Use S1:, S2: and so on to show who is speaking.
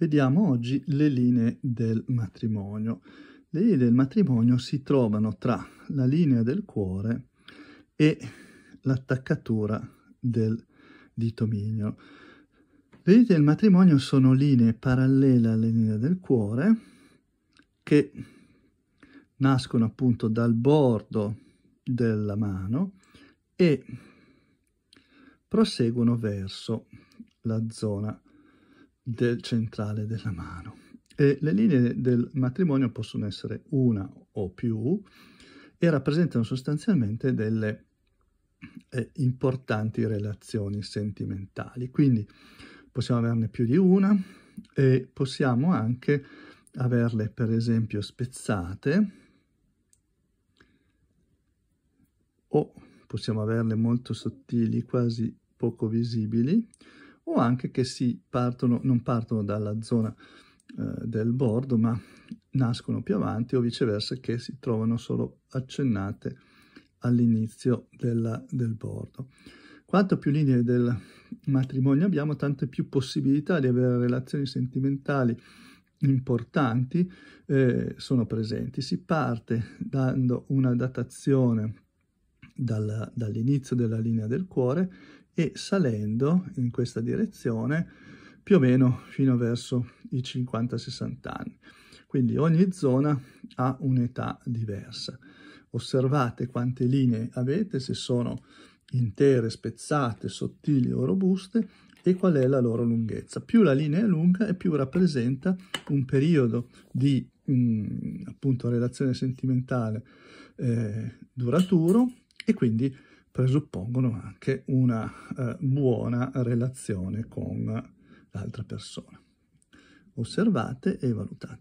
S1: Vediamo oggi le linee del matrimonio. Le linee del matrimonio si trovano tra la linea del cuore e l'attaccatura del dito ditomigno. Le linee del matrimonio sono linee parallele alle linee del cuore che nascono appunto dal bordo della mano e proseguono verso la zona del centrale della mano. E le linee del matrimonio possono essere una o più e rappresentano sostanzialmente delle eh, importanti relazioni sentimentali. Quindi possiamo averne più di una e possiamo anche averle per esempio spezzate o possiamo averle molto sottili, quasi poco visibili o anche che si partono, non partono dalla zona eh, del bordo ma nascono più avanti o viceversa che si trovano solo accennate all'inizio del bordo. Quanto più linee del matrimonio abbiamo, tante più possibilità di avere relazioni sentimentali importanti eh, sono presenti. Si parte dando una datazione dal, dall'inizio della linea del cuore e salendo in questa direzione più o meno fino verso i 50-60 anni. Quindi ogni zona ha un'età diversa. Osservate quante linee avete, se sono intere, spezzate, sottili o robuste e qual è la loro lunghezza. Più la linea è lunga e più rappresenta un periodo di mh, mm, appunto relazione sentimentale eh, duraturo e quindi presuppongono anche una eh, buona relazione con l'altra persona. Osservate e valutate.